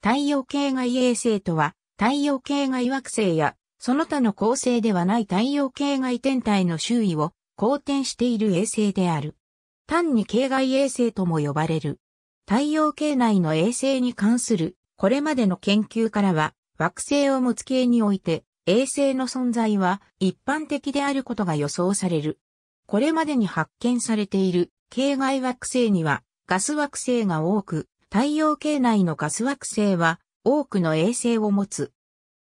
太陽系外衛星とは、太陽系外惑星や、その他の恒星ではない太陽系外天体の周囲を公転している衛星である。単に系外衛星とも呼ばれる。太陽系内の衛星に関するこれまでの研究からは惑星を持つ系において衛星の存在は一般的であることが予想される。これまでに発見されている系外惑星にはガス惑星が多く太陽系内のガス惑星は多くの衛星を持つ。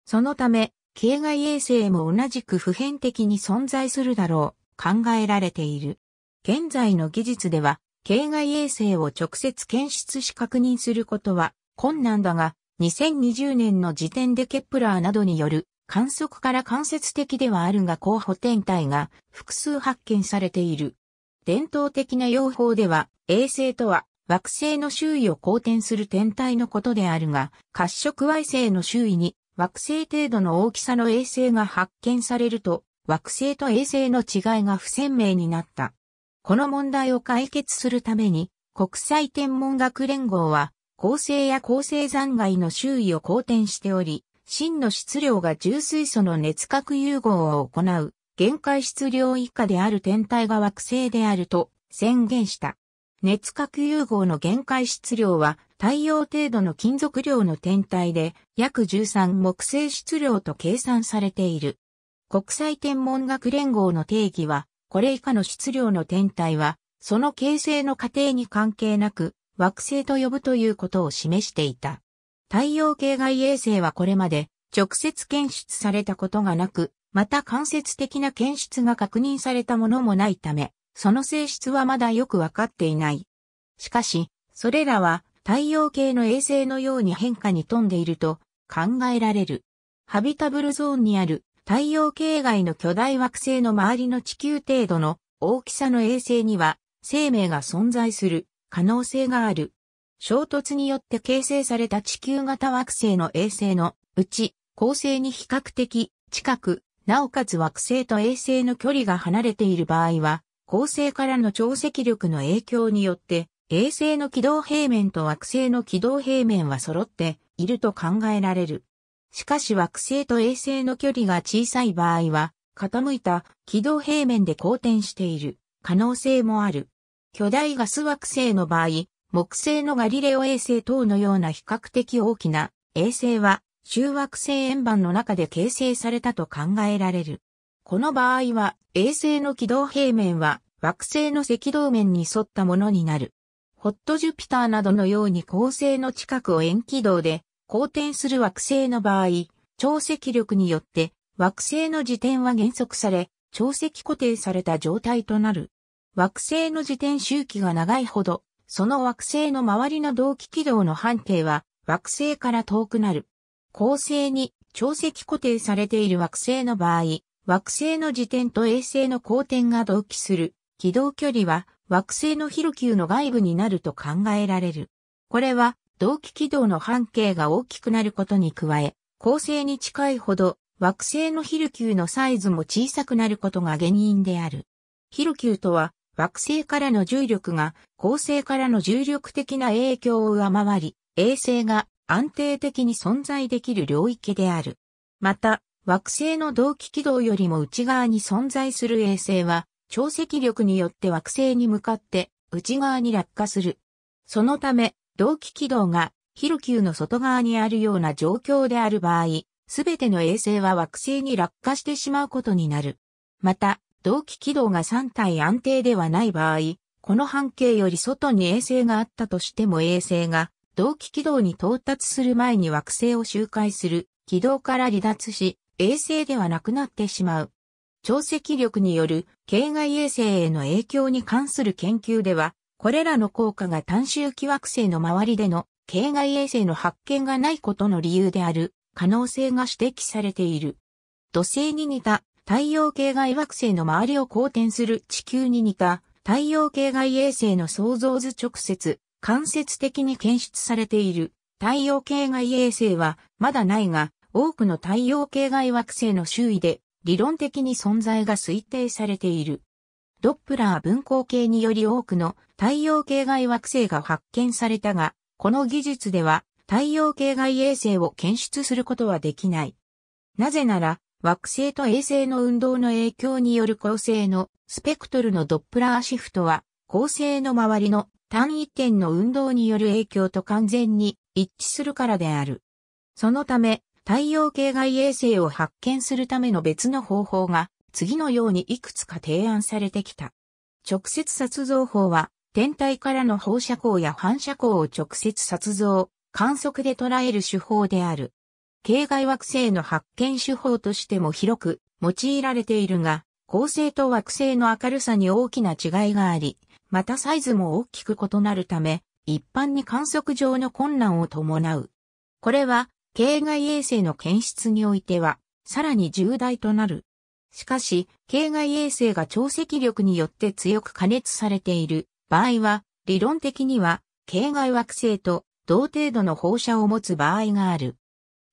そのため、系外衛星も同じく普遍的に存在するだろう、考えられている。現在の技術では、系外衛星を直接検出し確認することは困難だが、2020年の時点でケプラーなどによる観測から間接的ではあるが候補天体が複数発見されている。伝統的な用法では衛星とは惑星の周囲を公転する天体のことであるが、褐色矮星の周囲に惑星程度の大きさの衛星が発見されると、惑星と衛星の違いが不鮮明になった。この問題を解決するために、国際天文学連合は、恒星や恒星残骸の周囲を公転しており、真の質量が重水素の熱核融合を行う、限界質量以下である天体が惑星であると宣言した。熱核融合の限界質量は太陽程度の金属量の天体で約13木星質量と計算されている。国際天文学連合の定義は、これ以下の質量の天体は、その形成の過程に関係なく、惑星と呼ぶということを示していた。太陽系外衛星はこれまで直接検出されたことがなく、また間接的な検出が確認されたものもないため、その性質はまだよくわかっていない。しかし、それらは太陽系の衛星のように変化に富んでいると考えられる。ハビタブルゾーンにある太陽系外の巨大惑星の周りの地球程度の大きさの衛星には生命が存在する可能性がある。衝突によって形成された地球型惑星の衛星のうち、恒星に比較的近く、なおかつ惑星と衛星の距離が離れている場合は、恒星からの潮汐力の影響によって、衛星の軌道平面と惑星の軌道平面は揃っていると考えられる。しかし惑星と衛星の距離が小さい場合は、傾いた軌道平面で好転している可能性もある。巨大ガス惑星の場合、木星のガリレオ衛星等のような比較的大きな衛星は、中惑星円盤の中で形成されたと考えられる。この場合は、衛星の軌道平面は、惑星の赤道面に沿ったものになる。ホットジュピターなどのように恒星の近くを円軌道で、公転する惑星の場合、潮汐力によって惑星の自転は減速され、潮汐固定された状態となる。惑星の自転周期が長いほど、その惑星の周りの同期軌道の半径は惑星から遠くなる。恒星に潮汐固定されている惑星の場合、惑星の自転と衛星の交点が同期する軌道距離は惑星の広球の外部になると考えられる。これは同期軌道の半径が大きくなることに加え、恒星に近いほど惑星のヒルキューのサイズも小さくなることが原因である。ヒルキューとは惑星からの重力が恒星からの重力的な影響を上回り、衛星が安定的に存在できる領域である。また、惑星の同期軌道よりも内側に存在する衛星は、潮汐力によって惑星に向かって内側に落下する。そのため、同期軌道がヒルキューの外側にあるような状況である場合、すべての衛星は惑星に落下してしまうことになる。また、同期軌道が3体安定ではない場合、この半径より外に衛星があったとしても衛星が同期軌道に到達する前に惑星を周回する軌道から離脱し、衛星ではなくなってしまう。潮汐力による境外衛星への影響に関する研究では、これらの効果が単周期惑星の周りでの境外衛星の発見がないことの理由である可能性が指摘されている。土星に似た太陽系外惑星の周りを公転する地球に似た太陽系外衛星の創造図直接、間接的に検出されている太陽系外衛星はまだないが多くの太陽系外惑星の周囲で理論的に存在が推定されている。ドップラー分光計により多くの太陽系外惑星が発見されたが、この技術では太陽系外衛星を検出することはできない。なぜなら、惑星と衛星の運動の影響による恒星のスペクトルのドップラーシフトは、恒星の周りの単一点の運動による影響と完全に一致するからである。そのため、太陽系外衛星を発見するための別の方法が次のようにいくつか提案されてきた。直接撮像法は天体からの放射光や反射光を直接撮像、観測で捉える手法である。系外惑星の発見手法としても広く用いられているが、恒星と惑星の明るさに大きな違いがあり、またサイズも大きく異なるため、一般に観測上の困難を伴う。これは系外衛星の検出においては、さらに重大となる。しかし、系外衛星が潮汐力によって強く加熱されている場合は、理論的には、系外惑星と同程度の放射を持つ場合がある。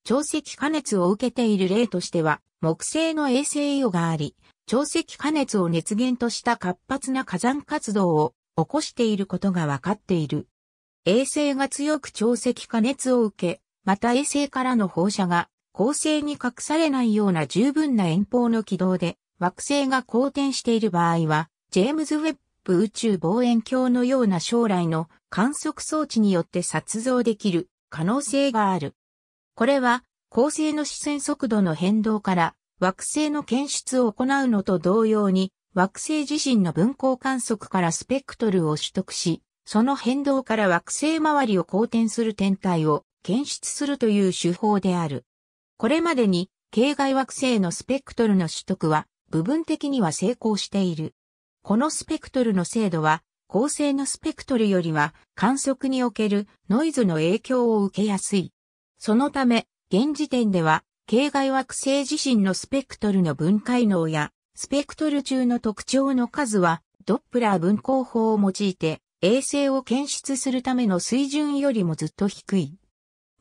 潮汐加熱を受けている例としては、木星の衛星イオがあり、潮汐加熱を熱源とした活発な火山活動を起こしていることがわかっている。衛星が強く潮汐加熱を受け、また衛星からの放射が恒星に隠されないような十分な遠方の軌道で惑星が公転している場合は、ジェームズ・ウェッブ宇宙望遠鏡のような将来の観測装置によって撮像できる可能性がある。これは、恒星の視線速度の変動から惑星の検出を行うのと同様に、惑星自身の分光観測からスペクトルを取得し、その変動から惑星周りを公転する天体を検出するという手法である。これまでに、系外惑星のスペクトルの取得は、部分的には成功している。このスペクトルの精度は、恒星のスペクトルよりは観測におけるノイズの影響を受けやすい。そのため、現時点では、系外惑星自身のスペクトルの分解能や、スペクトル中の特徴の数は、ドップラー分光法を用いて、衛星を検出するための水準よりもずっと低い。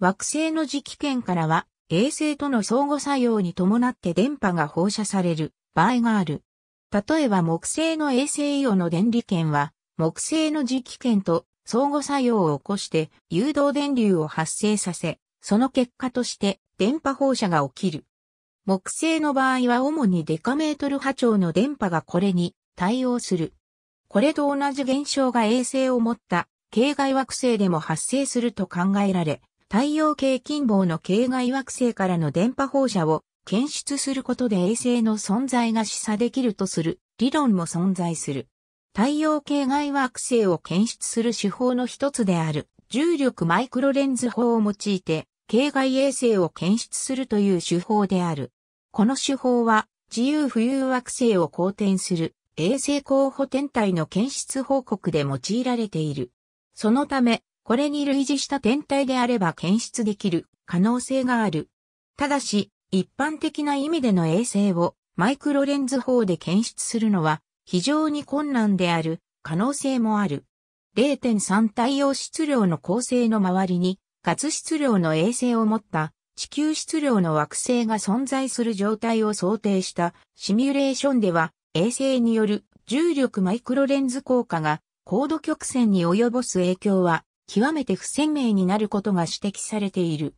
惑星の磁気圏からは、衛星との相互作用に伴って電波が放射される場合がある。例えば木星の衛星イオの電離圏は、木星の磁気圏と相互作用を起こして誘導電流を発生させ、その結果として電波放射が起きる。木星の場合は主にデカメートル波長の電波がこれに対応する。これと同じ現象が衛星を持った系外惑星でも発生すると考えられ、太陽系近傍の系外惑星からの電波放射を検出することで衛星の存在が示唆できるとする理論も存在する。太陽系外惑星を検出する手法の一つである重力マイクロレンズ法を用いて系外衛星を検出するという手法である。この手法は自由浮遊惑星を公転する衛星候補天体の検出報告で用いられている。そのため、これに類似した天体であれば検出できる可能性がある。ただし、一般的な意味での衛星をマイクロレンズ法で検出するのは非常に困難である可能性もある。0.3太陽質量の恒星の周りに活質量の衛星を持った地球質量の惑星が存在する状態を想定したシミュレーションでは衛星による重力マイクロレンズ効果が高度曲線に及ぼす影響は極めて不鮮明になることが指摘されている。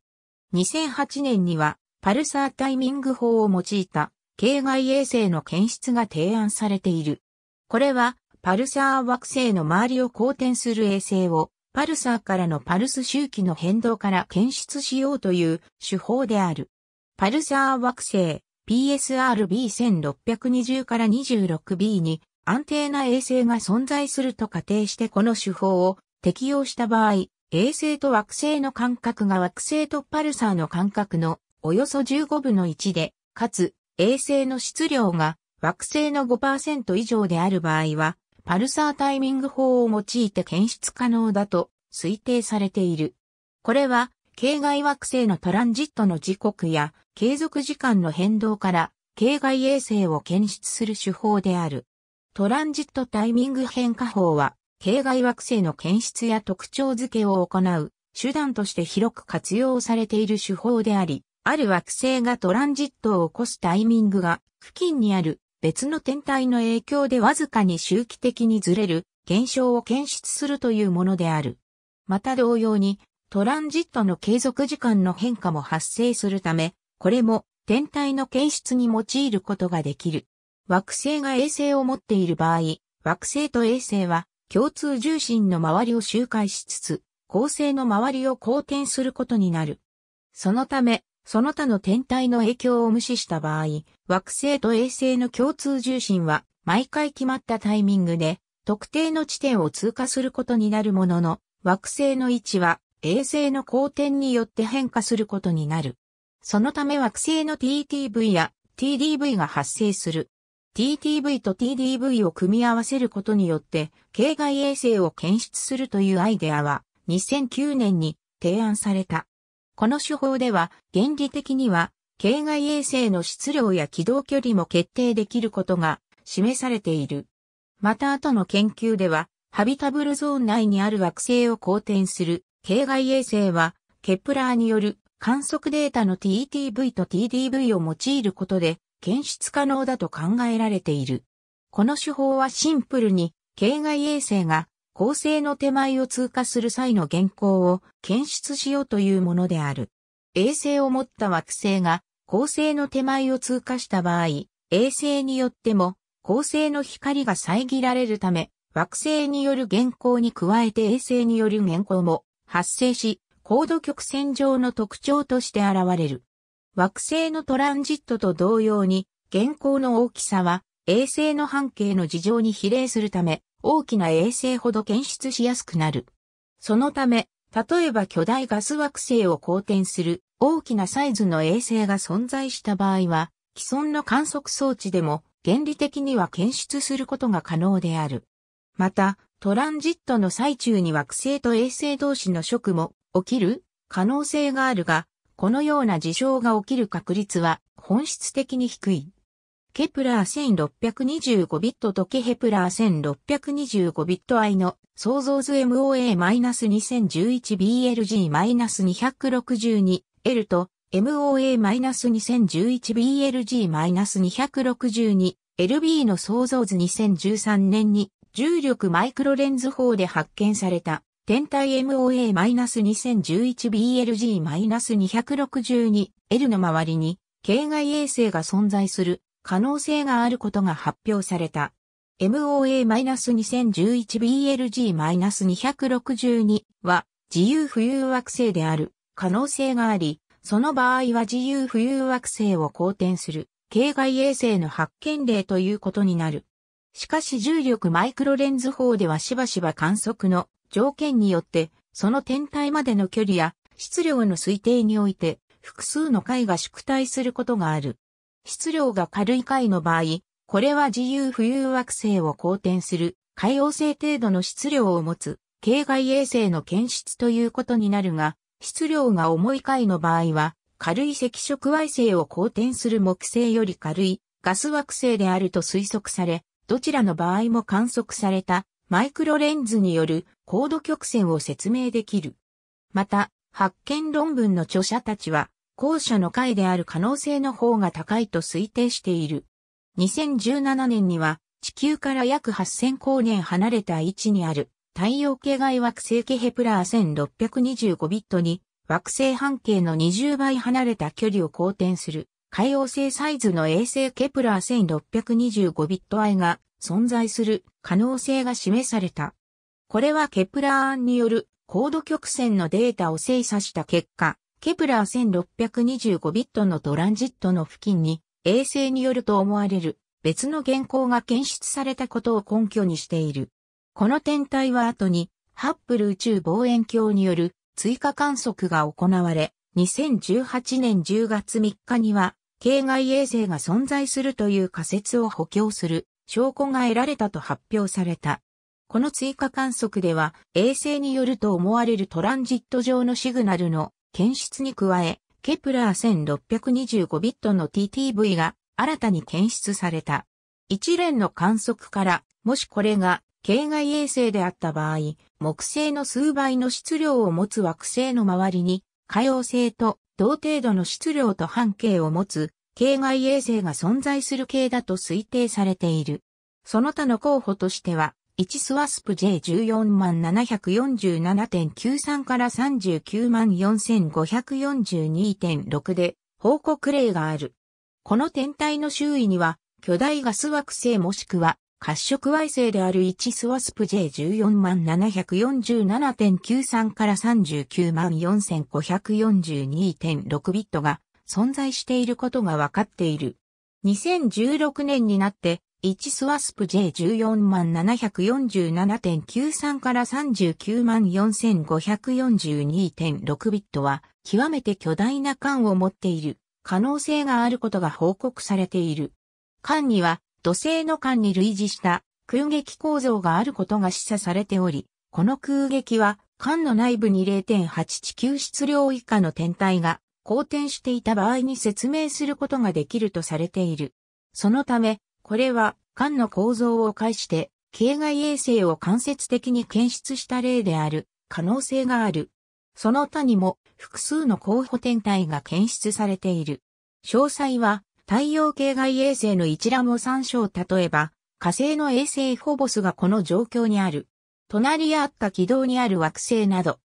2008年には、パルサータイミング法を用いた、系外衛星の検出が提案されている。これは、パルサー惑星の周りを公転する衛星を、パルサーからのパルス周期の変動から検出しようという手法である。パルサー惑星 PSRB1620 から 26B に安定な衛星が存在すると仮定してこの手法を適用した場合、衛星と惑星の間隔が惑星とパルサーの間隔のおよそ15分の1で、かつ、衛星の質量が惑星の5%以上である場合は、パルサータイミング法を用いて検出可能だと推定されている。これは、境外惑星のトランジットの時刻や継続時間の変動から境外衛星を検出する手法である。トランジットタイミング変化法は系外惑星の検出や特徴付けを行う手段として広く活用されている手法であり、ある惑星がトランジットを起こすタイミングが付近にある別の天体の影響でわずかに周期的にずれる現象を検出するというものである。また同様にトランジットの継続時間の変化も発生するため、これも天体の検出に用いることができる。惑星が衛星を持っている場合、惑星と衛星は共通重心の周りを周回しつつ、構成の周りを公転することになる。そのため、その他の天体の影響を無視した場合、惑星と衛星の共通重心は、毎回決まったタイミングで、特定の地点を通過することになるものの、惑星の位置は、衛星の公転によって変化することになる。そのため惑星の TTV や TDV が発生する。TTV と TDV を組み合わせることによって、系外衛星を検出するというアイデアは、2009年に提案された。この手法では、原理的には、系外衛星の質量や軌道距離も決定できることが示されている。また後の研究では、ハビタブルゾーン内にある惑星を公転する、系外衛星は、ケプラーによる観測データの TTV と TDV を用いることで、検出可能だと考えられている。この手法はシンプルに、系外衛星が恒星の手前を通過する際の原稿を検出しようというものである。衛星を持った惑星が恒星の手前を通過した場合、衛星によっても恒星の光が遮られるため、惑星による原稿に加えて衛星による原稿も発生し、高度曲線上の特徴として現れる。惑星のトランジットと同様に、現行の大きさは、衛星の半径の事情に比例するため、大きな衛星ほど検出しやすくなる。そのため、例えば巨大ガス惑星を公転する大きなサイズの衛星が存在した場合は、既存の観測装置でも原理的には検出することが可能である。また、トランジットの最中に惑星と衛星同士の食も起きる可能性があるが、このような事象が起きる確率は本質的に低い。ケプラー1625ビットとケヘプラー1625ビット i の創造図 MOA-2011BLG-262L と MOA-2011BLG-262LB の創造図2013年に重力マイクロレンズ法で発見された。天体 MOA-2011BLG-262L の周りに、系外衛星が存在する可能性があることが発表された。MOA-2011BLG-262 は自由浮遊惑星である可能性があり、その場合は自由浮遊惑星を公転する系外衛星の発見例ということになる。しかし重力マイクロレンズ法ではしばしば観測の条件によって、その天体までの距離や質量の推定において、複数の解が縮体することがある。質量が軽い回の場合、これは自由浮遊惑星を公転する、海王星程度の質量を持つ、系外衛星の検出ということになるが、質量が重い回の場合は、軽い赤色矮星を公転する木星より軽いガス惑星であると推測され、どちらの場合も観測されたマイクロレンズによる高度曲線を説明できる。また、発見論文の著者たちは、後者の回である可能性の方が高いと推定している。2017年には、地球から約8000光年離れた位置にある太陽系外惑星ケヘプラー1625ビットに惑星半径の20倍離れた距離を公転する海洋星サイズの衛星ケプラー1625ビット愛が存在する可能性が示された。これはケプラー案による高度曲線のデータを精査した結果、ケプラー1625ビットのトランジットの付近に衛星によると思われる別の原稿が検出されたことを根拠にしている。この天体は後にハッブル宇宙望遠鏡による追加観測が行われ、2018年10月3日には、系外衛星が存在するという仮説を補強する証拠が得られたと発表された。この追加観測では、衛星によると思われるトランジット上のシグナルの検出に加え、ケプラー1625ビットの TTV が新たに検出された。一連の観測から、もしこれが系外衛星であった場合、木星の数倍の質量を持つ惑星の周りに、可用性と同程度の質量と半径を持つ系外衛星が存在する系だと推定されている。その他の候補としては、1スワスプ J14 万747.93から39万4542.6で報告例がある。この天体の周囲には巨大ガス惑星もしくは褐色矮星である1スワスプ J14 万747.93から39万4542.6ビットが存在していることが分かっている。2016年になって、1スワスプ J14 万747.93から39万4542.6ビットは、極めて巨大な缶を持っている可能性があることが報告されている。缶には、土星の缶に類似した空撃構造があることが示唆されており、この空撃は、缶の内部に0.8地球質量以下の天体が好転していた場合に説明することができるとされている。そのため、これは間の構造を介して系外衛星を間接的に検出した例である可能性がある。その他にも複数の候補天体が検出されている。詳細は太陽系外衛星の一覧を参照例えば火星の衛星フォボスがこの状況にある。隣り合った軌道にある惑星など。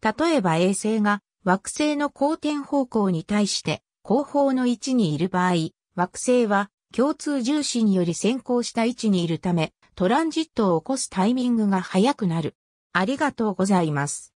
例えば衛星が惑星の公転方向に対して後方の位置にいる場合、惑星は共通重視により先行した位置にいるため、トランジットを起こすタイミングが早くなる。ありがとうございます。